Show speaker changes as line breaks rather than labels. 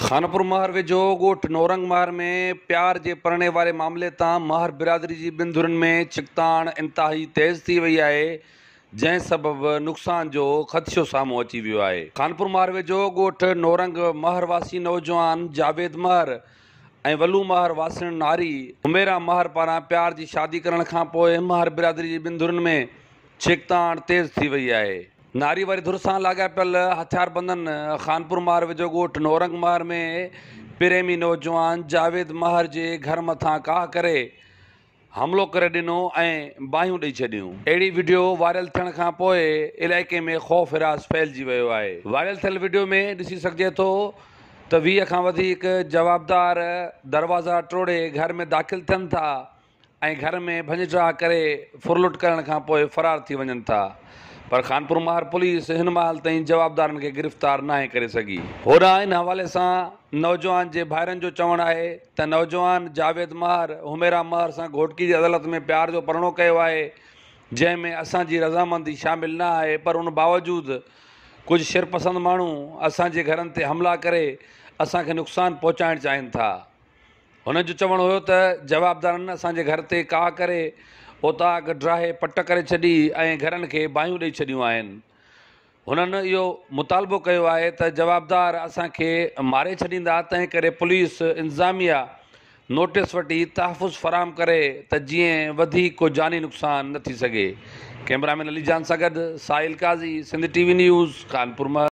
खानपुर महर वे जो نورنگ नौरंग महर में प्यार जे परणे वारे मामले तां महर बिरादरी जी बिंदुरुनि में छिकताण इनतिहाई तेज़ु थी वई आहे जंहिं सबबु नुक़सान जो ख़दशो साम्हूं अची वियो आहे खानपुर महरवे जो ॻोठु नौरंग महर वासी नौजवान जावेद महर ऐं वल्ल महर वासण नारी उमेरा महर पारां प्यार जी शादी करण खां पोइ महर बिरादरी जे बिरुनि में छिकताण तेज़ थी वई आहे नारी वरी धुर सां लाॻापियल हथियारबंदनि खानपुर मार विझो ॻोठ नौरंग मार में प्रेमी नौजवान जावेद महर जे घर मथां काह करे हमिलो करे ॾिनो ऐं बाहियूं ॾेई छॾियूं अहिड़ी वीडियो वायरल थियण खां पोइ इलाइक़े में ख़ौफ़ हिरास फैलिजी वियो आहे वायरल थियल वीडियो में ॾिसी सघिजे थो त वीह खां वधीक जवाबदार दरवाज़ा टोड़े घर में दाख़िल थियनि था ऐं घर में भंजा करे फुरलुट करण खां पोइ फ़रार थी वञनि था पर खानपुर महार पुलिस हिन महिल ताईं जवाबदारनि खे गिरफ़्तार न आहे करे सघी होॾां इन हवाले सां नौजवान जे ॿाहिरनि जो चवणु आहे त नौजवान जावेद महार हुमेरा महार सां घोटकी जी अदालत में प्यार जो परणो कयो आहे जंहिंमें असांजी रज़ामंदी शामिलु न आहे पर उन बावजूदु कुझु शिरपसंद माण्हू असांजे घरनि ते हमला करे असांखे नुक़सानु पहुचाइणु चाहिनि था हुन जो चवणु हुओ त जवाबदारनि असांजे घर ते का करे उताक ड्राहे पट करे छॾी ऐं घरनि खे बायूं ॾेई छॾियूं आहिनि हुननि इहो मुतालबो कयो आहे त जवाबदारु असांखे मारे छॾींदा तंहिं करे पुलिस इंतज़ामिया नोटिस वठी तहफ़ुज़ फ़राहम करे त जीअं वधीक जानी नुक़सान न थी सघे cameraman Alijan Sagad Sahil Kazi Sindh T V news Kanpur मां